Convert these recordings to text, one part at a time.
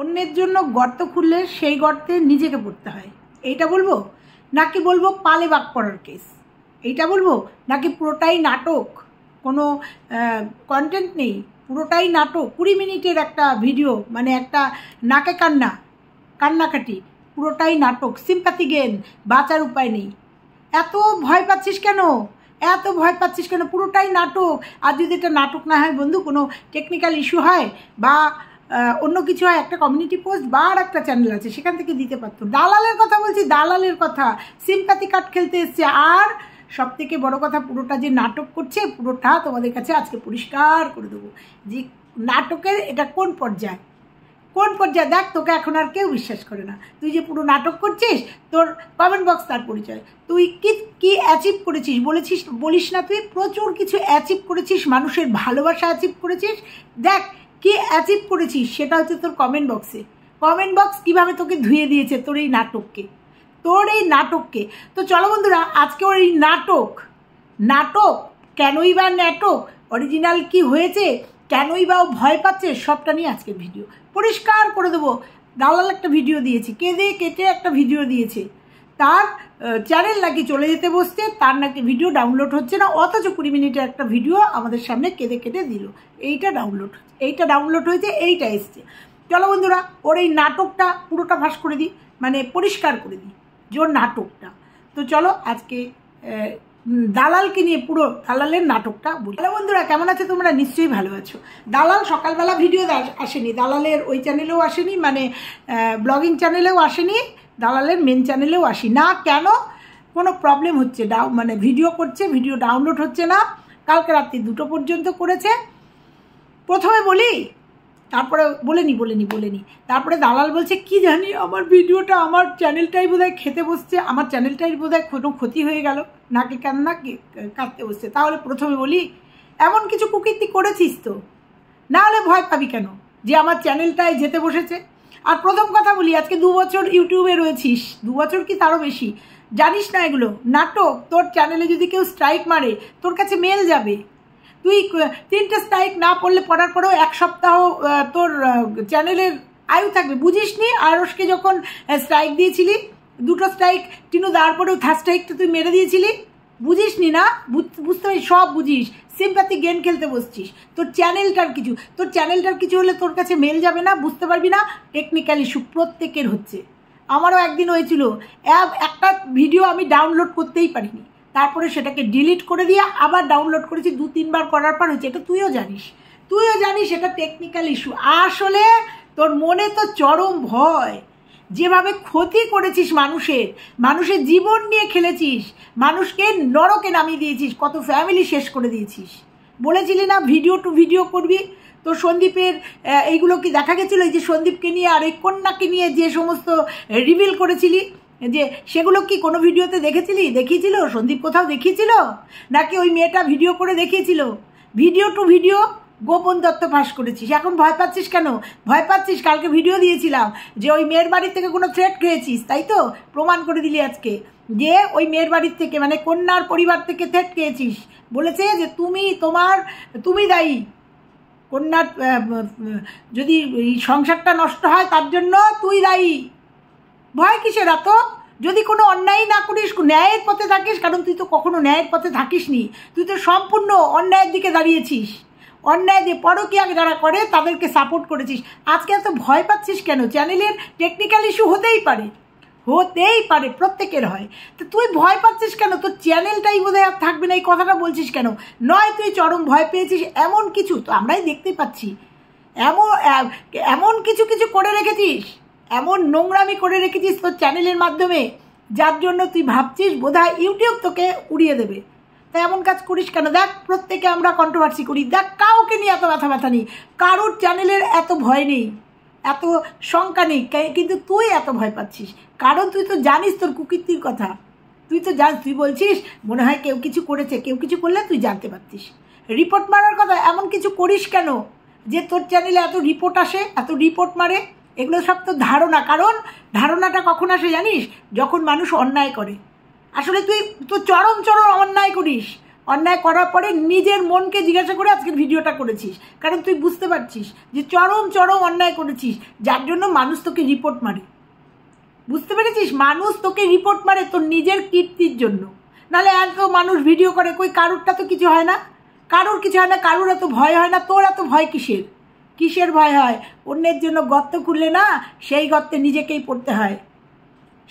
অন্যের জন্য গর্ত খুললে সেই গর্তে নিজেকে পড়তে হয় এইটা বলবো নাকি বলবো পালে বাক পড়ার কেস এইটা বলবো নাকি পুরোটাই নাটক কোনো কন্টেন্ট নেই পুরোটাই নাটক কুড়ি মিনিটের একটা ভিডিও মানে একটা নাকে কান্না কান্নাকাটি পুরোটাই নাটক সিম্প্যাথি গেম বাঁচার উপায় নেই এত ভয় পাচ্ছিস কেন এত ভয় পাচ্ছিস কেন পুরোটাই নাটক আর যদি এটা নাটক না হয় বন্ধু কোনো টেকনিক্যাল ইস্যু হয় বা অন্য কিছু হয় একটা কমিউনিটি পোস্ট বা আর একটা চ্যানেল আছে সেখান থেকে দিতে পারতো দালালের কথা বলছি দালালের কথা সিম্প্যাথি কার্ড খেলতে এসছে আর সব থেকে বড়ো কথা পুরোটা যে নাটক করছে পুরোটা তোমাদের কাছে আজকে পরিষ্কার করে দেবো যে নাটকের এটা কোন পর্যায় কোন পর্যায়ে দেখ তোকে এখন আর কেউ বিশ্বাস করে না তুই যে পুরো নাটক করছিস তোর কমেন্ট বক্স তার পরিচয় তুই কি কি অ্যাচিভ করেছিস বলেছিস বলিস না তুই প্রচুর কিছু অ্যাচিভ করেছিস মানুষের ভালোবাসা অ্যাচিভ করেছিস দেখ কি অ্যাচিভ করেছিস সেটা হচ্ছে তোর কমেন্ট বক্সে কমেন্ট বক্স কিভাবে তোকে ধুয়ে দিয়েছে তোর এই নাটককে তোর এই নাটককে তো চলো বন্ধুরা আজকে ওর এই নাটক নাটক কেনই বা নাটক অরিজিনাল কি হয়েছে কেনই বা ও ভয় পাচ্ছে সবটা নিয়ে আজকের ভিডিও পরিষ্কার করে দেবো দালাল একটা ভিডিও দিয়েছে কেঁদে কেটে একটা ভিডিও দিয়েছে তার চ্যানেল নাকি চলে যেতে বসছে তার নাকি ভিডিও ডাউনলোড হচ্ছে না অথচ কুড়ি মিনিটের একটা ভিডিও আমাদের সামনে কেঁদে কেঁদে দিল এইটা ডাউনলোড এইটা ডাউনলোড হয়েছে এইটা এসছে চলো বন্ধুরা ওর এই নাটকটা পুরোটা ভাস করে দিই মানে পরিষ্কার করে দিই যে ওর নাটকটা তো চলো আজকে দালালকে নিয়ে পুরো দালালের নাটকটা বলি হ্যালো বন্ধুরা কেমন আছে তোমরা নিশ্চয়ই ভালো আছো দালাল সকালবেলা ভিডিও আসেনি দালালের ওই চ্যানেলেও আসেনি মানে ব্লগিং চ্যানেলেও আসেনি দালালের মেন চ্যানেলেও আসি না কেন কোনো প্রবলেম হচ্ছে ডাউ মানে ভিডিও করছে ভিডিও ডাউনলোড হচ্ছে না কালকে রাত্রি দুটো পর্যন্ত করেছে প্রথমে বলি তারপরে বলে নি বলে নি বলে নি তারপরে দালাল বলছে কি জানি আমার ভিডিওটা আমার চ্যানেলটাই বোধহয় খেতে বসছে আমার চ্যানেলটাই বোধহয় কোনো ক্ষতি হয়ে গেল নাকি কান্না কাঁদতে বসছে তাহলে প্রথমে বলি এমন কিছু কুকীর্তি করেছিস তো না হলে ভয় পাবি কেন যে আমার চ্যানেলটায় যেতে বসেছে আর প্রথম কথা বলি আজকে দু বছর ইউটিউবে রয়েছিস দু বছর কি তারও বেশি জানিস না এগুলো নাটক তোর চ্যানেলে যদি কেউ স্ট্রাইক মারে তোর কাছে মেল যাবে তুই তিনটে স্ট্রাইক না পড়লে পড়ার পরেও এক সপ্তাহ তোর চ্যানেলের আয়ু থাকবে বুঝিস নি আরসকে যখন স্ট্রাইক দিয়েছিলি দুটো স্ট্রাইক টিনু দেওয়ার পরেও থার্ড স্ট্রাইকটা তুই মেরে দিয়েছিলি বুঝিস নি না বুঝতে সব বুঝিস সিম্প্যাথি গেম খেলতে বসছিস তোর চ্যানেলটার কিছু তোর চ্যানেলটার কিছু হলে তোর কাছে মেল যাবে না বুঝতে পারবি না টেকনিক্যাল ইস্যু প্রত্যেকের হচ্ছে আমারও একদিন হয়েছিল একটা ভিডিও আমি ডাউনলোড করতেই পারিনি তারপরে সেটাকে ডিলিট করে দিয়ে আবার ডাউনলোড করেছি দু তিনবার করার পর হয়েছে এটা তুইও জানিস তুইও জানিস এটা টেকনিক্যাল ইস্যু আসলে তোর মনে তো চরম ভয় যেভাবে ক্ষতি করেছিস মানুষের মানুষের জীবন নিয়ে খেলেছিস মানুষকে নরকে নামিয়ে দিয়েছিস কত ফ্যামিলি শেষ করে দিয়েছিস বলেছিলি না ভিডিও টু ভিডিও করবি তো সন্দীপের এইগুলো কি দেখা গেছিলো এই যে সন্দীপকে নিয়ে আর এই কন্যাকে নিয়ে যে সমস্ত রিভিল করেছিলি যে সেগুলো কি কোনো ভিডিওতে দেখেছিলি দেখিয়েছিল সন্দীপ কোথাও দেখিয়েছিল নাকি ওই মেয়েটা ভিডিও করে দেখিয়েছিল ভিডিও টু ভিডিও গোপন দত্ত ফাঁস করেছিস এখন ভয় পাচ্ছিস কেন ভয় পাচ্ছিস কালকে ভিডিও দিয়েছিলাম যে ওই মেয়ের বাড়ির থেকে কোনো থ্রেট খেয়েছিস তাই তো প্রমাণ করে দিলি আজকে যে ওই মেয়ের বাড়ির থেকে মানে কন্যার পরিবার থেকে থ্রেট খেয়েছিস বলেছে যে তুমি তোমার তুমি দায়ী কন্যার যদি সংসারটা নষ্ট হয় তার জন্য তুই দায়ী ভয় কিসের এত যদি কোনো অন্যায় না করিস ন্যায়ের পথে থাকিস কারণ তুই তো কখনো ন্যায়ের পথে থাকিস নি তুই তো সম্পূর্ণ অন্যায়ের দিকে দাঁড়িয়েছিস অন্যায় দিয়ে পরকিয়া যারা করে তাদেরকে সাপোর্ট করেছিস আজকে এত ভয় পাচ্ছিস কেন চ্যানেলের টেকনিক্যাল ইস্যু হতেই পারে হতেই পারে প্রত্যেকের হয় তো তুই ভয় পাচ্ছিস কেন তোর চ্যানেলটাই বোধহয় আর থাকবে না এই কথাটা বলছিস কেন নয় তুই চরম ভয় পেয়েছিস এমন কিছু তো আমরাই দেখতে পাচ্ছি এমন এমন কিছু কিছু করে রেখেছিস এমন নোংরামি করে রেখেছিস তোর চ্যানেলের মাধ্যমে যার জন্য তুই ভাবছিস বোধহয় ইউটিউব তোকে উড়িয়ে দেবে তাই এমন কাজ করিস কেন দেখ প্রত্যেকে আমরা কন্ট্রোভার্সি করি দেখ কাউকে নিয়ে এত মাথা ব্যথা নেই কারোর চ্যানেলের এত ভয় নেই এত শঙ্কা নেই কিন্তু তুই এত ভয় পাচ্ছিস কারণ তুই তো জানিস তোর কুকীর্তির কথা তুই তো জান তুই বলছিস মনে হয় কেউ কিছু করেছে কেউ কিছু করলে তুই জানতে পারতিস রিপোর্ট মারার কথা এমন কিছু করিস কেন যে তোর চ্যানেলে এত রিপোর্ট আসে এত রিপোর্ট মারে এগুলো সব তো ধারণা কারণ ধারণাটা কখন আসে জানিস যখন মানুষ অন্যায় করে আসলে তুই তো চরম চরম অন্যায় করিস অন্যায় করার পরে নিজের মনকে জিজ্ঞাসা করে আজকের ভিডিওটা করেছিস কারণ তুই বুঝতে পারছিস যে চরম চরম অন্যায় করেছিস যার জন্য মানুষ তোকে রিপোর্ট মারে বুঝতে পেরেছিস মানুষ তোকে রিপোর্ট মারে তোর নিজের কীর্তির জন্য নাহলে এত মানুষ ভিডিও করে কই কারুরটা তো কিছু হয় না কারুর কিছু হয় না কারুর এত ভয় হয় না তোর এত ভয় কিসের কিসের ভয় হয় অন্যের জন্য গর্ত খুললে না সেই গর্তে নিজেকেই পড়তে হয়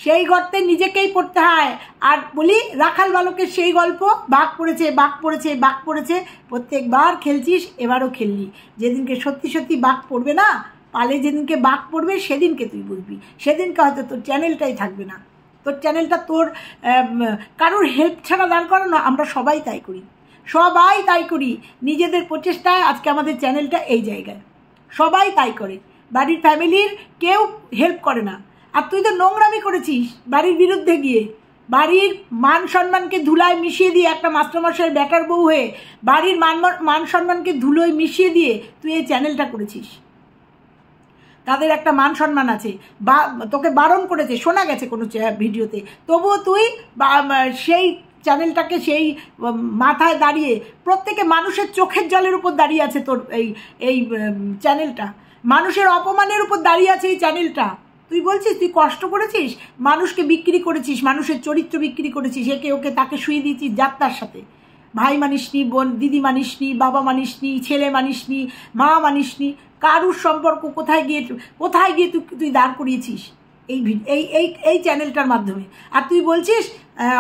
সেই গর্তে নিজেকেই পড়তে হয় আর বলি রাখাল বালকের সেই গল্প বাঘ পড়েছে বাঘ পড়েছে বাঘ পড়েছে প্রত্যেকবার খেলছিস এবারও খেললি যেদিনকে সত্যি সত্যি বাঘ পড়বে না পালে যেদিনকে বাঘ পড়বে সেদিনকে তুই বুঝবি সেদিনকে হয়তো তোর চ্যানেলটাই থাকবে না তোর চ্যানেলটা তোর কারোর হেল্প ছাড়া দাঁড় না আমরা সবাই তাই করি সবাই তাই করি নিজেদের প্রচেষ্টায় আজকে আমাদের চ্যানেলটা এই জায়গায় সবাই তাই করে বাড়ির ফ্যামিলির কেউ হেল্প করে না আর তুই তো নোংরামি করেছিস বাড়ির বিরুদ্ধে গিয়ে বাড়ির মান সম্মানকে ধুলায় মিশিয়ে দিয়ে একটা মাস্টারমশাই ব্যাটার বউ হয়ে বাড়ির মান মান সম্মানকে ধুলোয় মিশিয়ে দিয়ে তুই এই চ্যানেলটা করেছিস তাদের একটা মান সম্মান আছে বা তোকে বারণ করেছে শোনা গেছে কোনো ভিডিওতে তবুও তুই সেই চ্যানেলটাকে সেই মাথায় দাঁড়িয়ে প্রত্যেকে মানুষের চোখের জলের উপর দাঁড়িয়ে আছে তোর এই এই চ্যানেলটা মানুষের অপমানের উপর দাঁড়িয়ে আছে এই চ্যানেলটা তুই বলছিস তুই কষ্ট করেছিস মানুষকে বিক্রি করেছিস মানুষের চরিত্র বিক্রি করেছিস একে ওকে তাকে শুয়ে দিয়েছিস যাত্রার সাথে ভাই মানিসনি বোন দিদি মানিসনি বাবা মানিসনি ছেলে মানিসনি মা মানিসনি কারুর সম্পর্ক কোথায় গিয়ে কোথায় গিয়ে তুই তুই দাঁড় করিয়েছিস এই এই এই এই চ্যানেলটার মাধ্যমে আর তুই বলছিস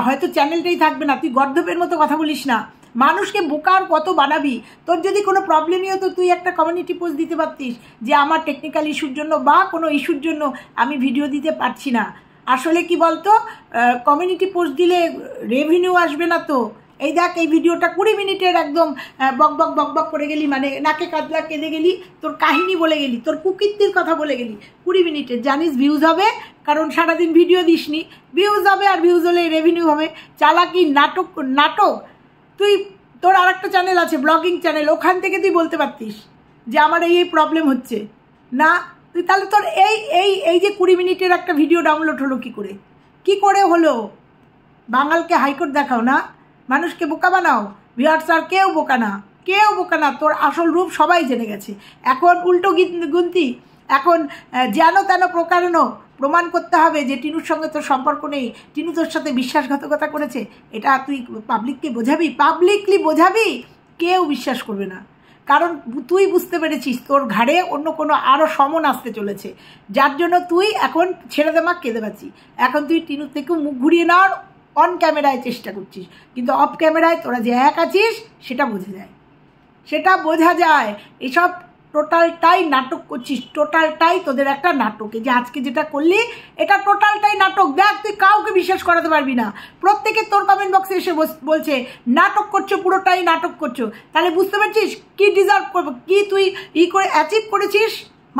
হয়তো চ্যানেলটাই থাকবে না তুই গর্ধপের মতো কথা বলিস না মানুষকে বোকার কত বানাবি তোর যদি কোনো প্রবলেমই হতো তুই একটা কমিউনিটি পোস্ট দিতে পারতিস যে আমার টেকনিক্যাল ইস্যুর জন্য বা কোনো ইস্যুর জন্য আমি ভিডিও দিতে পারছি না আসলে কি বলতো কমিউনিটি পোস্ট দিলে রেভিনিউ আসবে না তো এই দেখ এই ভিডিওটা কুড়ি মিনিটের একদম বক বক বক বক করে গেলি মানে নাকে কাতলা কেঁদে গেলি তোর কাহিনী বলে গেলি তোর কুকীর্তির কথা বলে গেলি কুড়ি মিনিটের জানিস ভিউজ হবে কারণ সারাদিন ভিডিও দিসনি ভিউজ হবে আর ভিউজ হলে রেভিনিউ হবে চালাকি নাটক নাটক তুই তোর আর একটা চ্যানেল আছে ব্লগিং চ্যানেল ওখান থেকে তুই বলতে পারতিস যে আমার এই এই প্রবলেম হচ্ছে না তুই তাহলে তোর এই এই এই যে কুড়ি মিনিটের একটা ভিডিও ডাউনলোড হলো কি করে কি করে হলো বাঙালকে হাইকোর্ট দেখাও না মানুষকে বোকা বানাও ভিওয়ার্স আর কেউ বোকা না কেউ বোকা না তোর আসল রূপ সবাই জেনে গেছে এখন উল্টো গিন গুনতি এখন যেন তেন প্রকারণ প্রমাণ করতে হবে যে টিনুর সঙ্গে তোর সম্পর্ক নেই টিনু তোর সাথে বিশ্বাসঘাতকতা করেছে এটা তুই পাবলিককে বোঝাবি পাবলিকলি বোঝাবি কেউ বিশ্বাস করবে না কারণ তুই বুঝতে পেরেছিস তোর ঘাড়ে অন্য কোনো আরও সমন আসতে চলেছে যার জন্য তুই এখন ছেড়ে দেমা কেঁদে পাচ্ছি এখন তুই টিনুর থেকে মুখ ঘুরিয়ে নেওয়ার অন ক্যামেরায় চেষ্টা করছিস কিন্তু অফ ক্যামেরায় তোরা যে এক আছিস সেটা বোঝা যায় সেটা বোঝা যায় এসব টোটালটাই নাটক করছিস টোটালটাই তোদের একটা নাটক যে আজকে যেটা করলি এটা টোটালটাই নাটক দেখ তুই কাউকে বিশ্বাস করাতে পারবি না প্রত্যেকে তোর কমেন্ট বক্সে এসে বলছে নাটক করছো পুরোটাই নাটক করছো তাহলে বুঝতে পারছিস কি ডিজার্ভ করবো কী তুই ই করে অ্যাচিভ করেছিস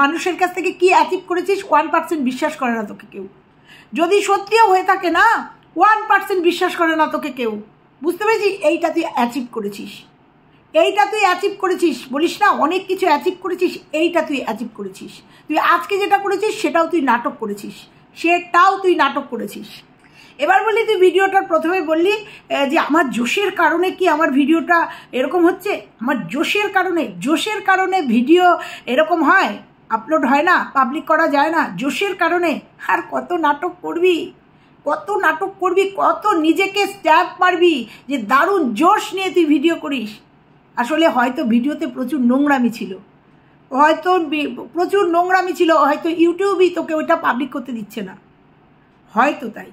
মানুষের কাছ থেকে কি অ্যাচিভ করেছিস ওয়ান পার্সেন্ট বিশ্বাস করে না তোকে কেউ যদি সত্যিও হয়ে থাকে না ওয়ান পার্সেন্ট বিশ্বাস করে না তোকে কেউ বুঝতে পেরেছিস এইটা তুই অ্যাচিভ করেছিস এইটা তুই অ্যাচিভ করেছিস বলিস না অনেক কিছু অ্যাচিভ করেছিস এইটা তুই অ্যাচিভ করেছিস তুই আজকে যেটা করেছিস সেটাও তুই নাটক করেছিস সেটাও তুই নাটক করেছিস এবার বলি তুই ভিডিওটার প্রথমে বললি যে আমার জোশের কারণে কি আমার ভিডিওটা এরকম হচ্ছে আমার জোশের কারণে জোশের কারণে ভিডিও এরকম হয় আপলোড হয় না পাবলিক করা যায় না জোশের কারণে আর কত নাটক করবি কত নাটক করবি কত নিজেকে স্ট্যাপ মারবি যে দারুণ জোশ নিয়ে তুই ভিডিও করিস আসলে হয়তো ভিডিওতে প্রচুর নোংরামি ছিল হয়তো প্রচুর নোংরামি ছিল হয়তো ইউটিউবই তোকে ওইটা পাবলিক করতে দিচ্ছে না হয়তো তাই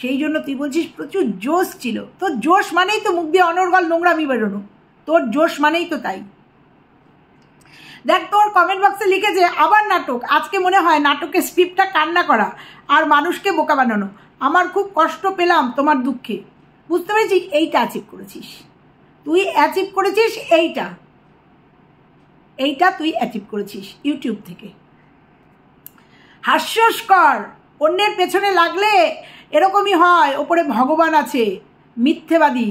সেই জন্য তুই বলছিস প্রচুর জোশ ছিল তোর জোশ মানেই তো মুখ দিয়ে অনর্গল নোংরামি বেরোনো তোর জোশ মানেই তো তাই দেখ তোর কমেন্ট বক্সে লিখেছে আবার নাটক আজকে মনে হয় নাটকের স্ক্রিপ্টটা কান্না করা আর মানুষকে বোকা বানানো আমার খুব কষ্ট পেলাম তোমার দুঃখে বুঝতে পেরেছি এইটা আছে করেছিস তুই অ্যাচিভ করেছিস এইটা এইটা তুই অ্যাচিভ করেছিস ইউটিউব থেকে হাস্যস্কর অন্যের পেছনে লাগলে এরকমই হয় ওপরে ভগবান আছে মিথ্যেবাদী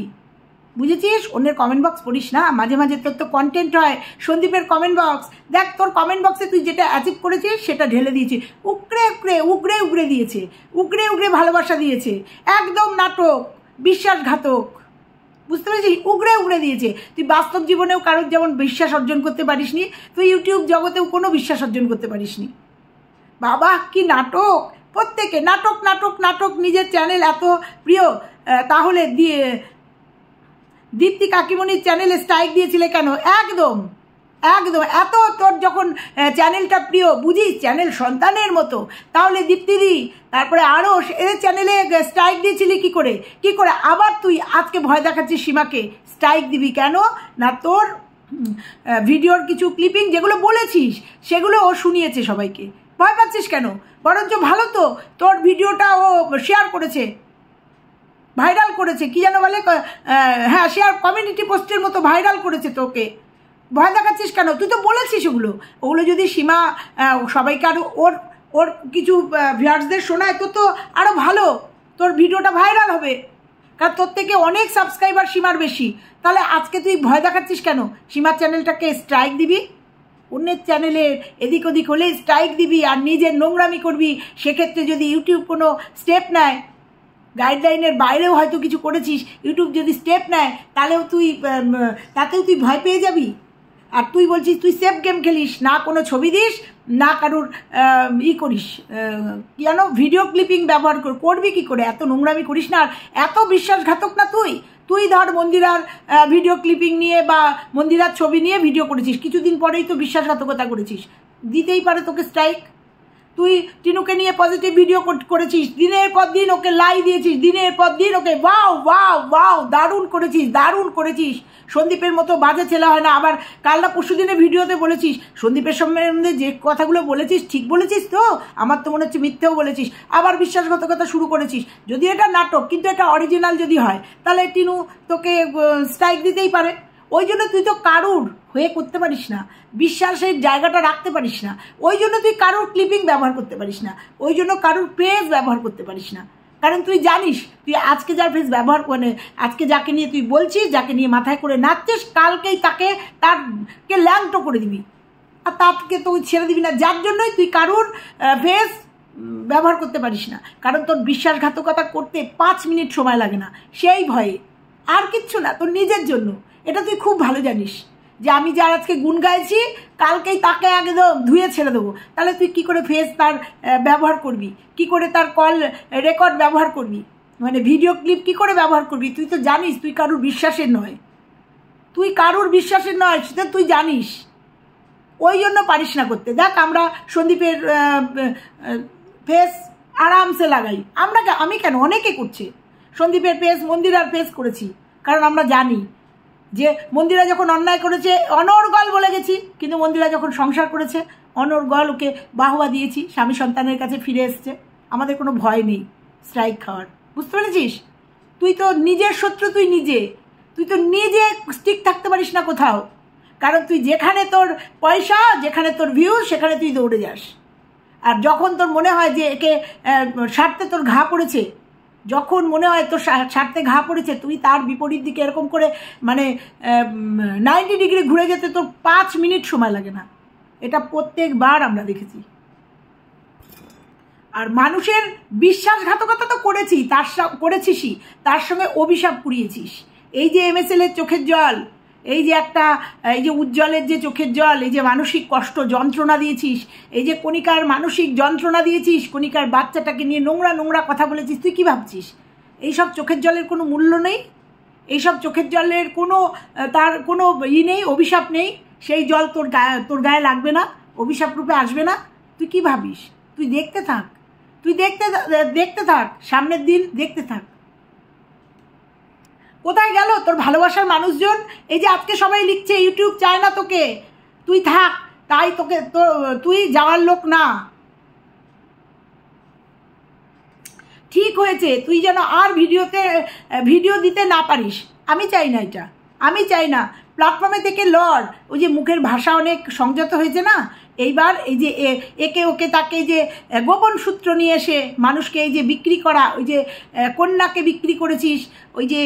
বুঝেছিস অন্যের কমেন্ট বক্স পড়িস না মাঝে মাঝে তোর তো কন্টেন্ট হয় সন্দীপের কমেন্ট বক্স দেখ তোর কমেন্ট বক্সে তুই যেটা অ্যাচিভ করেছিস সেটা ঢেলে দিয়েছে উকড়ে উকড়ে উগড়ে উগড়ে দিয়েছে উগড়ে উগড়ে ভালোবাসা দিয়েছে একদম নাটক বিশ্বাসঘাতক বুঝতে পেরেছিস উগড়ে উগড়ে দিয়েছে তুই বাস্তব জীবনেও কারোর যেমন বিশ্বাস অর্জন করতে পারিস নি তুই ইউটিউব জগতেও কোনো বিশ্বাস অর্জন করতে পারিস নি বাবা কি নাটক প্রত্যেকে নাটক নাটক নাটক নিজের চ্যানেল এত প্রিয় তাহলে দিয়ে দীপ্তি কাকিমণির চ্যানেলে স্ট্রাইক দিয়েছিলে কেন একদম একদম এত তোর যখন চ্যানেলটা প্রিয় বুঝি চ্যানেল সন্তানের মতো তাহলে দীপ্তিদি তারপরে আরও এদের চ্যানেলে স্ট্রাইক দিয়েছিলি কি করে কি করে আবার তুই আজকে ভয় দেখাচ্ছিস সীমাকে স্ট্রাইক দিবি কেন না তোর ভিডিওর কিছু ক্লিপিং যেগুলো বলেছিস সেগুলো ও শুনিয়েছে সবাইকে ভয় পাচ্ছিস কেন বরঞ্চ ভালো তো তোর ভিডিওটা ও শেয়ার করেছে ভাইরাল করেছে কি যেন বলে হ্যাঁ শেয়ার কমিউনিটি পোস্টের মতো ভাইরাল করেছে তোকে ভয় দেখাচ্ছিস কেন তুই তো বলেছিস ওগুলো ওগুলো যদি সীমা সবাইকে আরও ওর ওর কিছু ভিউয়ার্সদের শোনায় তোর তো আরও ভালো তোর ভিডিওটা ভাইরাল হবে কারণ তোর থেকে অনেক সাবস্ক্রাইবার সীমার বেশি তাহলে আজকে তুই ভয় দেখাচ্ছিস কেন সীমার চ্যানেলটাকে স্ট্রাইক দিবি অন্যের চ্যানেলের এদিক ওদিক হলে স্ট্রাইক দিবি আর নিজের নোংরামি করবি সেক্ষেত্রে যদি ইউটিউব কোনো স্টেপ নেয় গাইডলাইনের বাইরেও হয়তো কিছু করেছিস ইউটিউব যদি স্টেপ নেয় তাহলেও তুই তাতেও তুই ভয় পেয়ে যাবি আর তুই বলছিস তুই সেফ গেম খেলিস না কোনো ছবি দিস না কারোর ই করিস কেন ভিডিও ক্লিপিং ব্যবহার করবি কী করে এত নোংরামি করিস না আর এত বিশ্বাসঘাতক না তুই তুই ধর মন্দিরার ভিডিও ক্লিপিং নিয়ে বা মন্দিরার ছবি নিয়ে ভিডিও করেছিস কিছুদিন পরেই তো বিশ্বাসঘাতকতা করেছিস দিতেই পারে তোকে স্ট্রাইক তুই টিনুকে নিয়ে পজিটিভ ভিডিও করেছিস দিনের পর দিন ওকে লাই দিয়েছিস দিনের পর দিন ওকে ওয়াও ওয়াও ওয়াও দারুণ করেছিস দারুণ করেছিস সন্দীপের মতো বাজে ছেলে হয় না আবার না পরশু দিনে ভিডিওতে বলেছিস সন্দীপের সম্বন্ধে যে কথাগুলো বলেছিস ঠিক বলেছিস তো আমার তো মনে হচ্ছে মিথ্যেও বলেছিস আবার বিশ্বাসঘাতকতা শুরু করেছিস যদি এটা নাটক কিন্তু এটা অরিজিনাল যদি হয় তাহলে টিনু তোকে স্ট্রাইক দিতেই পারে ওই জন্য তুই তো কারুর হয়ে করতে পারিস না বিশ্বাসের জায়গাটা রাখতে পারিস না ওই জন্য তুই কারুর ক্লিপিং ব্যবহার করতে পারিস না ওই জন্য কারুর পেজ ব্যবহার করতে পারিস না কারণ তুই জানিস তুই আজকে যার ফেস ব্যবহার করে মানে আজকে যাকে নিয়ে তুই বলছিস যাকে নিয়ে মাথায় করে নাচছিস কালকেই তাকে তার কে ল্যাংটো করে দিবি আর তাকে তুই ছেড়ে দিবি না যার জন্যই তুই কারুর ফেস ব্যবহার করতে পারিস না কারণ তোর বিশ্বাসঘাতকতা করতে পাঁচ মিনিট সময় লাগে না সেই ভয়ে আর কিচ্ছু না তোর নিজের জন্য এটা তুই খুব ভালো জানিস যে আমি যার আজকে গুণ গাইছি কালকেই তাকে একদম ধুয়ে ছেড়ে দেবো তাহলে তুই কি করে ফেস তার ব্যবহার করবি কি করে তার কল রেকর্ড ব্যবহার করবি মানে ভিডিও ক্লিপ কি করে ব্যবহার করবি তুই তো জানিস তুই কারুর বিশ্বাসের নয় তুই কারুর বিশ্বাসের নয় সেটা তুই জানিস ওই জন্য পারিস না করতে দেখ আমরা সন্দীপের ফেস আরামসে লাগাই আমরা আমি কেন অনেকে করছে সন্দীপের ফেস মন্দিরার ফেস করেছি কারণ আমরা জানি যে মন্দিরা যখন অন্যায় করেছে অনর্গল বলে গেছি কিন্তু মন্দিরা যখন সংসার করেছে অনর্গল ওকে বাহুয়া দিয়েছি স্বামী সন্তানের কাছে ফিরে এসছে আমাদের কোনো ভয় নেই স্ট্রাইক খাওয়ার বুঝতে পেরেছিস তুই তো নিজের শত্রু তুই নিজে তুই তো নিজে স্টিক থাকতে পারিস না কোথাও কারণ তুই যেখানে তোর পয়সা যেখানে তোর ভিউ সেখানে তুই দৌড়ে যাস আর যখন তোর মনে হয় যে একে সারতে তোর ঘা পড়েছে যখন মনে হয় তোর ছাড়তে ঘা পড়েছে তুই তার বিপরীত দিকে এরকম করে মানে নাইনটি ডিগ্রি ঘুরে যেতে তোর পাঁচ মিনিট সময় লাগে না এটা প্রত্যেকবার আমরা দেখেছি আর মানুষের বিশ্বাসঘাতকতা তো করেছি তার করেছিসই তার সঙ্গে অভিশাপ পুড়িয়েছিস এই যে এমএসএল এর চোখের জল এই যে একটা এই যে উজ্জ্বলের যে চোখের জল এই যে মানসিক কষ্ট যন্ত্রণা দিয়েছিস এই যে কণিকার মানসিক যন্ত্রণা দিয়েছিস কণিকার বাচ্চাটাকে নিয়ে নোংরা নোংরা কথা বলেছিস তুই কী ভাবছিস এইসব চোখের জলের কোনো মূল্য নেই এইসব চোখের জলের কোনো তার কোনো ই নেই অভিশাপ নেই সেই জল তোর গায়ে তোর গায়ে লাগবে না অভিশাপ রূপে আসবে না তুই কি ভাবিস তুই দেখতে থাক তুই দেখতে দেখতে থাক সামনের দিন দেখতে থাক কোথায় গেল তোর ভালোবাসার মানুষজন এই যে আজকে সবাই লিখছে ইউটিউব চায় না তোকে তুই থাক তাই তোকে তো তুই যাওয়ার লোক না ঠিক হয়েছে তুই যেন আর ভিডিওতে ভিডিও দিতে না পারিস আমি চাই না এটা আমি চাই না প্ল্যাটফর্মে থেকে লড় ওই যে মুখের ভাষা অনেক সংযত হয়েছে না এইবার এই যে একে ওকে তাকে যে গোপন সূত্র নিয়ে এসে মানুষকে এই যে বিক্রি করা ওই যে কন্যাকে বিক্রি করেছিস ওই যে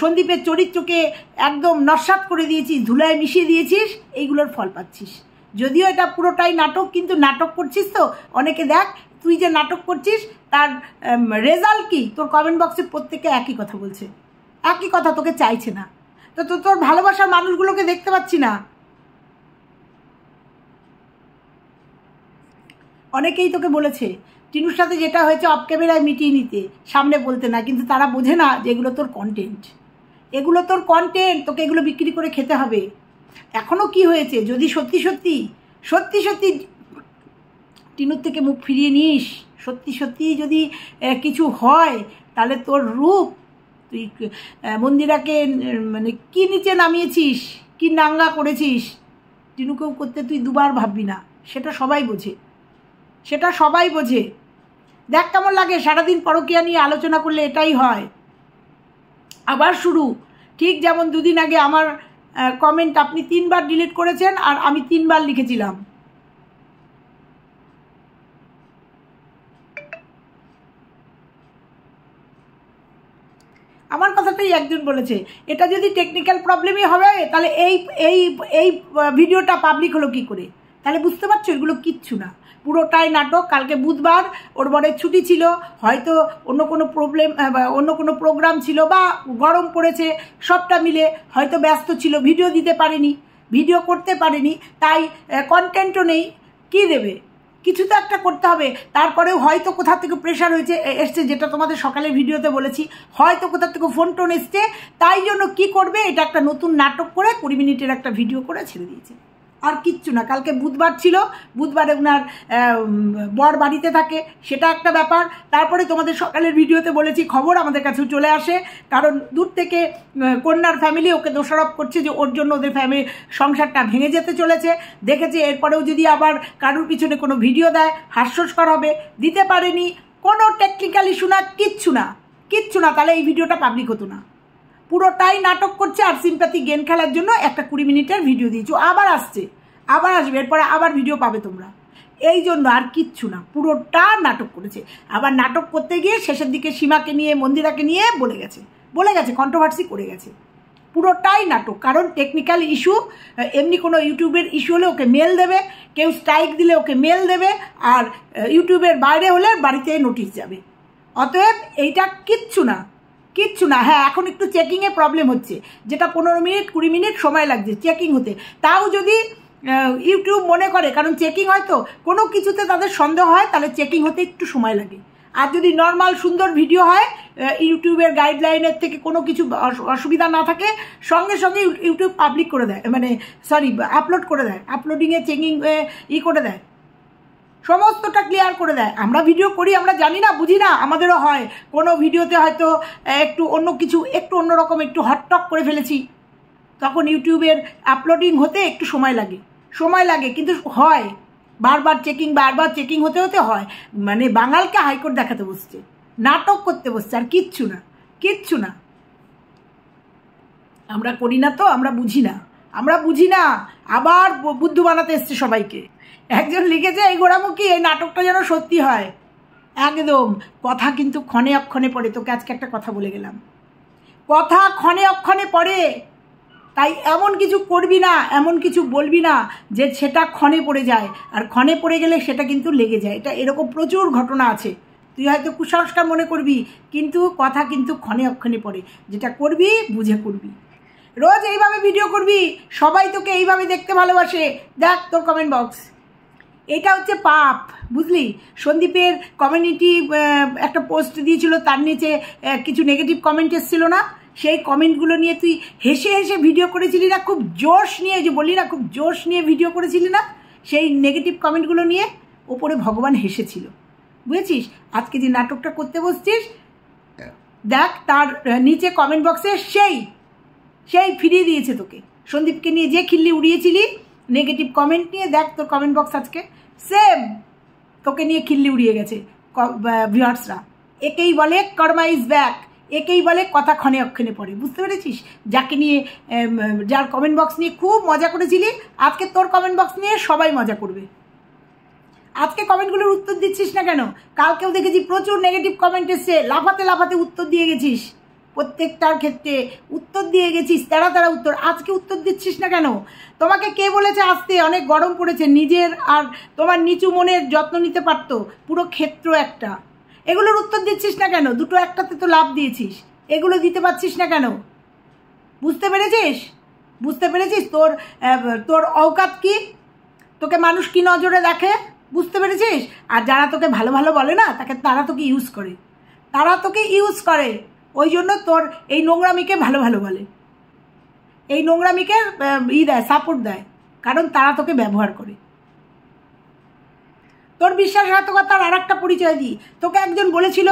সন্দীপের চরিত্রকে একদম নস্বাত করে দিয়েছিস ধুলায় মিশিয়ে দিয়েছিস এইগুলোর ফল পাচ্ছিস যদিও এটা পুরোটাই নাটক কিন্তু নাটক করছিস তো অনেকে দেখ তুই যে নাটক করছিস তার রেজাল্ট কি তোর কমেন্ট বক্সে প্রত্যেকে একই কথা বলছে একই কথা তোকে চাইছে না তো তোর ভালোবাসার মানুষগুলোকে দেখতে পাচ্ছি না অনেকেই তোকে বলেছে টিনুর সাথে যেটা হয়েছে অফ ক্যামেরায় মিটিয়ে নিতে সামনে বলতে না কিন্তু তারা বোঝে না যে এগুলো তোর কন্টেন্ট এগুলো তোর কন্টেন্ট তোকে এগুলো বিক্রি করে খেতে হবে এখনও কি হয়েছে যদি সত্যি সত্যি সত্যি সত্যি টিনুর থেকে মুখ ফিরিয়ে নিস সত্যি সত্যি যদি কিছু হয় তাহলে তোর রূপ তুই মন্দিরাকে মানে কি নিচে নামিয়েছিস কি নাঙ্গা করেছিস টিনুকেও করতে তুই দুবার ভাববি না সেটা সবাই বোঝে সেটা সবাই বোঝে দেখ কেমন লাগে সারাদিন পরকিয়া নিয়ে আলোচনা করলে এটাই হয় আবার শুরু ঠিক যেমন দুদিন আগে আমার কমেন্ট আপনি তিনবার ডিলিট করেছেন আর আমি তিনবার লিখেছিলাম আমার কথাটাই একজন বলেছে এটা যদি টেকনিক্যাল প্রবলেমই হবে তাহলে এই এই এই ভিডিওটা পাবলিক হলো কী করে তাহলে বুঝতে পারছো এগুলো কিচ্ছু না পুরোটাই নাটক কালকে বুধবার ওর বরের ছুটি ছিল হয়তো অন্য কোনো প্রবলেম অন্য কোনো প্রোগ্রাম ছিল বা গরম পড়েছে সবটা মিলে হয়তো ব্যস্ত ছিল ভিডিও দিতে পারেনি ভিডিও করতে পারেনি তাই কন্টেন্টও নেই কী দেবে কিছু তো একটা করতে হবে তারপরেও হয়তো কোথা থেকে প্রেশার হয়েছে এসছে যেটা তোমাদের সকালে ভিডিওতে বলেছি হয়তো কোথা থেকে ফোন টোন এসছে তাই জন্য কি করবে এটা একটা নতুন নাটক করে কুড়ি মিনিটের একটা ভিডিও করে ছেড়ে দিয়েছে আর কিচ্ছু না কালকে বুধবার ছিল বুধবারে ওনার বর বাড়িতে থাকে সেটা একটা ব্যাপার তারপরে তোমাদের সকালের ভিডিওতে বলেছি খবর আমাদের কাছেও চলে আসে কারণ দূর থেকে কন্যার ফ্যামিলি ওকে দোষারোপ করছে যে ওর জন্য ওদের ফ্যামিলি সংসারটা ভেঙে যেতে চলেছে দেখেছে এরপরেও যদি আবার কারুর পিছনে কোনো ভিডিও দেয় হাস্যস্কর হবে দিতে পারেনি কোনো টেকনিক্যাল ইস্যু না কিচ্ছু না কিচ্ছু না তাহলে এই ভিডিওটা পাবলিক হতো না পুরোটাই নাটক করছে আর সিম্পাতি গেম খেলার জন্য একটা কুড়ি মিনিটের ভিডিও দিয়েছো আবার আসছে আবার আসবে এরপরে আবার ভিডিও পাবে তোমরা এই জন্য আর কিচ্ছু না পুরোটা নাটক করেছে আবার নাটক করতে গিয়ে শেষের দিকে সীমাকে নিয়ে মন্দিরাকে নিয়ে বলে গেছে বলে গেছে কন্ট্রোভার্সি করে গেছে পুরোটাই নাটক কারণ টেকনিক্যাল ইস্যু এমনি কোনো ইউটিউবের ইস্যু হলে ওকে মেল দেবে কেউ স্ট্রাইক দিলে ওকে মেল দেবে আর ইউটিউবের বাইরে হলে বাড়িতে নোটিশ যাবে অতএব এইটা কিচ্ছু না কিচ্ছু না হ্যাঁ এখন একটু চেকিংয়ে প্রবলেম হচ্ছে যেটা পনেরো মিনিট কুড়ি মিনিট সময় লাগছে চেকিং হতে তাও যদি ইউটিউব মনে করে কারণ চেকিং হয় তো কোনো কিছুতে তাদের সন্দেহ হয় তাহলে চেকিং হতে একটু সময় লাগে আর যদি নর্মাল সুন্দর ভিডিও হয় ইউটিউবের গাইডলাইনের থেকে কোনো কিছু অসুবিধা না থাকে সঙ্গে সঙ্গে ইউটিউব পাবলিক করে দেয় মানে সরি আপলোড করে দেয় আপলোডিংয়ে চেকিং ই করে দেয় সমস্তটা ক্লিয়ার করে দেয় আমরা ভিডিও করি আমরা জানি না বুঝি না আমাদেরও হয় কোনো ভিডিওতে হয়তো একটু অন্য কিছু একটু অন্যরকম একটু হটটক করে ফেলেছি তখন ইউটিউবের আপলোডিং হতে একটু সময় লাগে সময় লাগে কিন্তু হয় বারবার চেকিং বারবার চেকিং হতে হতে হয় মানে বাঙালকে হাইকোর্ট দেখাতে বসছে নাটক করতে বসছে আর কিচ্ছু না কিচ্ছু না আমরা করি না তো আমরা বুঝি না আমরা বুঝি না আবার বুদ্ধ বানাতে এসছে সবাইকে একজন লিখেছে এই গোড়ামুখী এই নাটকটা যেন সত্যি হয় একদম কথা কিন্তু ক্ষণে অক্ষণে পড়ে তোকে আজকে একটা কথা বলে গেলাম কথা ক্ষণে অক্ষণে পড়ে তাই এমন কিছু করবি না এমন কিছু বলবি না যে সেটা ক্ষণে পড়ে যায় আর ক্ষণে পড়ে গেলে সেটা কিন্তু লেগে যায় এটা এরকম প্রচুর ঘটনা আছে তুই হয়তো কুসংস্কার মনে করবি কিন্তু কথা কিন্তু ক্ষণে অক্ষণে পড়ে যেটা করবি বুঝে করবি রোজ এইভাবে ভিডিও করবি সবাই তোকে এইভাবে দেখতে ভালোবাসে দেখ তোর কমেন্ট বক্স এটা হচ্ছে পাপ বুঝলি সন্দীপের কমিউনিটি একটা পোস্ট দিয়েছিল তার নিচে কিছু নেগেটিভ কমেন্ট এসেছিলো না সেই কমেন্টগুলো নিয়ে তুই হেসে হেসে ভিডিও করেছিলি না খুব জোশ নিয়ে যে বলি না খুব জোশ নিয়ে ভিডিও করেছিলি না সেই নেগেটিভ কমেন্টগুলো নিয়ে ওপরে ভগবান হেসেছিল বুঝেছিস আজকে যে নাটকটা করতে বসছিস দেখ তার নিচে কমেন্ট বক্সে সেই সেই ফিরিয়ে দিয়েছে তোকে সন্দীপকে নিয়ে যে খিল্লি উড়িয়েছিলি নেগেটিভ কমেন্ট নিয়ে দেখ তোর কমেন্ট বক্স আজকে সেম তোকে নিয়ে খিল্লি উড়িয়ে গেছে ভিউয়ার্সরা একেই বলে কর্মা ইজ ব্যাক একেই বলে কথা ক্ষণে অক্ষণে পড়ে বুঝতে পেরেছিস যাকে নিয়ে যার কমেন্ট বক্স নিয়ে খুব মজা করেছিলি আজকে তোর কমেন্ট বক্স নিয়ে সবাই মজা করবে আজকে কমেন্টগুলোর উত্তর দিচ্ছিস না কেন কালকেও দেখেছি প্রচুর নেগেটিভ কমেন্ট এসছে লাফাতে লাফাতে উত্তর দিয়ে গেছিস প্রত্যেকটার ক্ষেত্রে উত্তর দিয়ে গেছিস তারা তারা উত্তর আজকে উত্তর দিচ্ছিস না কেন তোমাকে কে বলেছে আসতে অনেক গরম পড়েছে নিজের আর তোমার নিচু মনের যত্ন নিতে পারতো পুরো ক্ষেত্র একটা এগুলোর উত্তর দিচ্ছিস না কেন দুটো একটাতে তো লাভ দিয়েছিস এগুলো দিতে পারছিস না কেন বুঝতে পেরেছিস বুঝতে পেরেছিস তোর তোর অকাত কি তোকে মানুষ কি নজরে দেখে বুঝতে পেরেছিস আর যারা তোকে ভালো ভালো বলে না তাকে তারা তোকে ইউজ করে তারা তোকে ইউজ করে ওই জন্য তোর এই নোংরামিকে ভালো ভালো বলে এই নোংরামিকে ই দেয় সাপোর্ট দেয় কারণ তারা তোকে ব্যবহার করে তোর বিশ্বাসঘাতকতার আর একটা পরিচয় দিই তোকে একজন বলেছিল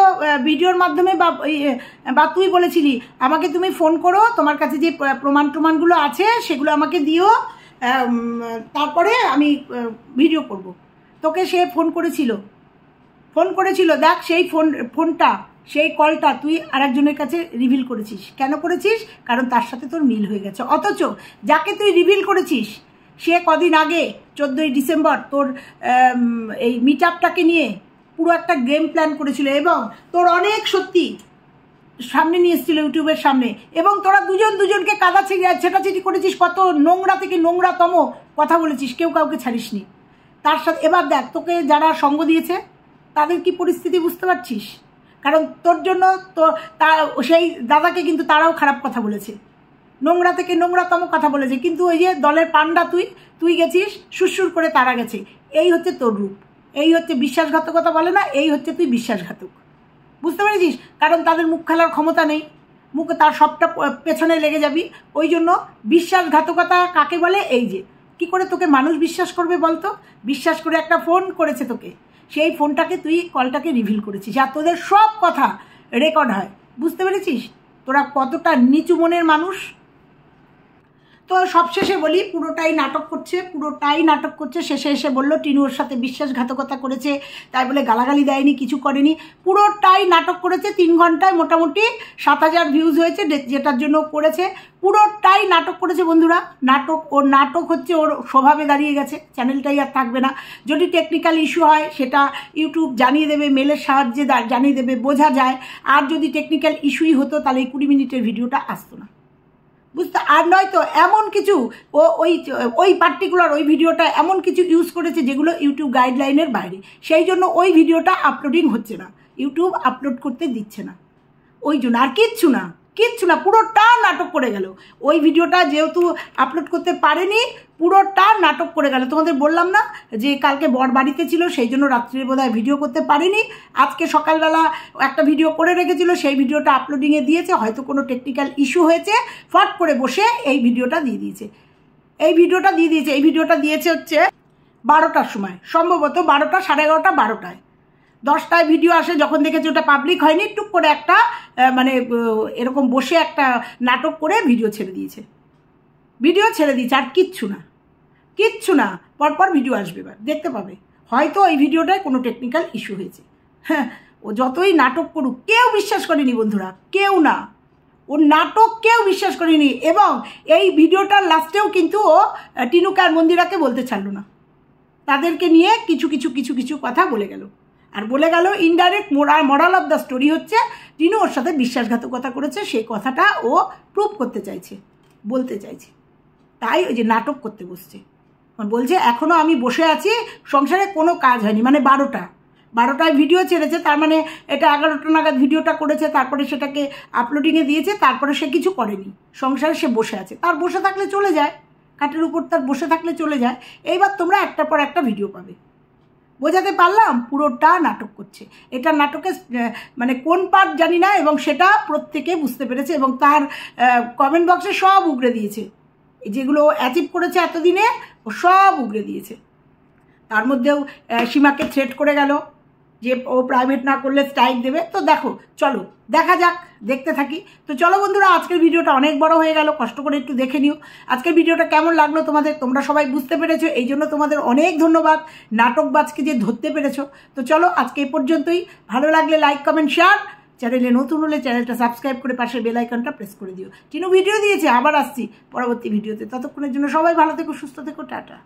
ভিডিওর মাধ্যমে বা বা তুই বলেছিলি আমাকে তুমি ফোন করো তোমার কাছে যে প্রমাণ প্রমাণগুলো আছে সেগুলো আমাকে দিও তারপরে আমি ভিডিও করব। তোকে সে ফোন করেছিল ফোন করেছিল দেখ সেই ফোন ফোনটা সেই কলটা তুই আরেকজনের কাছে রিভিল করেছিস কেন করেছিস কারণ তার সাথে তোর মিল হয়ে গেছে অথচ যাকে তুই রিভিল করেছিস সে কদিন আগে চোদ্দোই ডিসেম্বর তোর এই মিট আপটাকে নিয়ে পুরো একটা গেম প্ল্যান করেছিল এবং তোর অনেক সত্যি সামনে নিয়ে এসেছিল ইউটিউবের সামনে এবং তোরা দুজন দুজনকে কাদা ছেটাছেটি করেছিস কত নোংরা থেকে নোংরাতম কথা বলেছিস কেউ কাউকে ছাড়িসনি তার সাথে এবার দেখ তোকে যারা সঙ্গ দিয়েছে তাদের কি পরিস্থিতি বুঝতে পারছিস কারণ তোর জন্য তো তা সেই দাদাকে কিন্তু তারাও খারাপ কথা বলেছে নোংরা থেকে নোংরাতম কথা বলেছে কিন্তু ওই যে দলের পান্ডা তুই তুই গেছিস সুরসুর করে তারা গেছে এই হচ্ছে তোর রূপ এই হচ্ছে বিশ্বাসঘাতকতা বলে না এই হচ্ছে তুই বিশ্বাসঘাতক বুঝতে পেরেছিস কারণ তাদের মুখ খেলার ক্ষমতা নেই মুখে তার সবটা পেছনে লেগে যাবি ওই জন্য বিশ্বাসঘাতকতা কাকে বলে এই যে কি করে তোকে মানুষ বিশ্বাস করবে বলতো বিশ্বাস করে একটা ফোন করেছে তোকে সেই ফোনটাকে তুই কলটাকে রিভিল করেছিস আর তোদের সব কথা রেকর্ড হয় বুঝতে পেরেছিস তোরা কতটা নিচু মনের মানুষ তো সবশেষে বলি পুরোটাই নাটক করছে পুরোটাই নাটক করছে শেষে এসে বলল টিনু ওর সাথে বিশ্বাসঘাতকতা করেছে তাই বলে গালাগালি দেয়নি কিছু করেনি পুরোটাই নাটক করেছে তিন ঘন্টায় মোটামুটি সাত হাজার ভিউজ হয়েছে যেটার জন্য করেছে পুরোটাই নাটক করেছে বন্ধুরা নাটক ওর নাটক হচ্ছে ওর স্বভাবে দাঁড়িয়ে গেছে চ্যানেলটাই আর থাকবে না যদি টেকনিক্যাল ইস্যু হয় সেটা ইউটিউব জানিয়ে দেবে মেলের সাহায্যে জানিয়ে দেবে বোঝা যায় আর যদি টেকনিক্যাল ইস্যুই হতো তাহলে এই কুড়ি মিনিটের ভিডিওটা আসতো না বুঝতে আর নয় তো এমন কিছু ও ওই ওই পার্টিকুলার ওই ভিডিওটা এমন কিছু ইউজ করেছে যেগুলো ইউটিউব গাইডলাইনের বাইরে সেই জন্য ওই ভিডিওটা আপলোডিং হচ্ছে না ইউটিউব আপলোড করতে দিচ্ছে না ওই জন্য আর কিচ্ছু না কিচ্ছু না পুরোটা নাটক করে গেল ওই ভিডিওটা যেহেতু আপলোড করতে পারেনি পুরোটা নাটক করে গেল তোমাদের বললাম না যে কালকে বর বাড়িতে ছিল সেই জন্য রাত্রির বোধহয় ভিডিও করতে পারিনি আজকে সকালবেলা একটা ভিডিও করে রেখেছিল সেই ভিডিওটা আপলোডিংয়ে দিয়েছে হয়তো কোনো টেকনিক্যাল ইস্যু হয়েছে ফট করে বসে এই ভিডিওটা দিয়ে দিয়েছে এই ভিডিওটা দিয়ে দিয়েছে এই ভিডিওটা দিয়েছে হচ্ছে বারোটার সময় সম্ভবত বারোটা সাড়ে এগারোটা বারোটায় দশটায় ভিডিও আসে যখন দেখেছি ওটা পাবলিক হয়নি টুক করে একটা মানে এরকম বসে একটা নাটক করে ভিডিও ছেড়ে দিয়েছে ভিডিও ছেড়ে দিয়েছে আর কিচ্ছু না কিচ্ছু না পরপর ভিডিও আসবে এবার দেখতে পাবে হয়তো এই ভিডিওটায় কোনো টেকনিক্যাল ইস্যু হয়েছে হ্যাঁ ও যতই নাটক করুক কেউ বিশ্বাস করেনি বন্ধুরা কেউ না ওর নাটক কেউ বিশ্বাস করেনি এবং এই ভিডিওটার লাস্টেও কিন্তু ও টিনুকার মন্দিরাকে বলতে ছাড়লো না তাদেরকে নিয়ে কিছু কিছু কিছু কিছু কথা বলে গেল আর বলে গেল ইনডাইরেক্ট মোরা মরাল অফ দ্য স্টোরি হচ্ছে টিনু ওর সাথে বিশ্বাসঘাতকতা করেছে সেই কথাটা ও প্রুভ করতে চাইছে বলতে চাইছে তাই ওই যে নাটক করতে বসছে বলছে এখনও আমি বসে আছি সংসারে কোনো কাজ হয়নি মানে বারোটা বারোটায় ভিডিও ছেড়েছে তার মানে এটা এগারোটা নাগাদ ভিডিওটা করেছে তারপরে সেটাকে আপলোডিংয়ে দিয়েছে তারপরে সে কিছু করেনি সংসারে সে বসে আছে তার বসে থাকলে চলে যায় কাঠের উপর তার বসে থাকলে চলে যায় এইবার তোমরা একটার পর একটা ভিডিও পাবে বোঝাতে পারলাম পুরোটা নাটক করছে এটা নাটকে মানে কোন পার্ট জানি না এবং সেটা প্রত্যেকে বুঝতে পেরেছে এবং তার কমেন্ট বক্সে সব উগড়ে দিয়েছে যেগুলো অ্যাচিভ করেছে এতদিনে ও সব উগড়ে দিয়েছে তার মধ্যেও সীমাকে থ্রেট করে গেল যে ও প্রাইভেট না করলে স্ট্রাইক দেবে তো দেখো চলো দেখা যাক দেখতে থাকি তো চলো বন্ধুরা আজকের ভিডিওটা অনেক বড় হয়ে গেল কষ্ট করে একটু দেখে নিও আজকের ভিডিওটা কেমন লাগলো তোমাদের তোমরা সবাই বুঝতে পেরেছো এই জন্য তোমাদের অনেক ধন্যবাদ নাটক বাজকে যে ধরতে পেরেছো তো চলো আজকে এ পর্যন্তই ভালো লাগলে লাইক কমেন্ট শেয়ার চ্যানেলে নতুন হলে চ্যানেলটা সাবস্ক্রাইব করে পাশে বেলাইকনটা প্রেস করে দিও চিনু ভিডিও দিয়েছে আবার আসছি পরবর্তী ভিডিওতে ততক্ষণের জন্য সবাই ভালো থেকো সুস্থ থেকো টাটা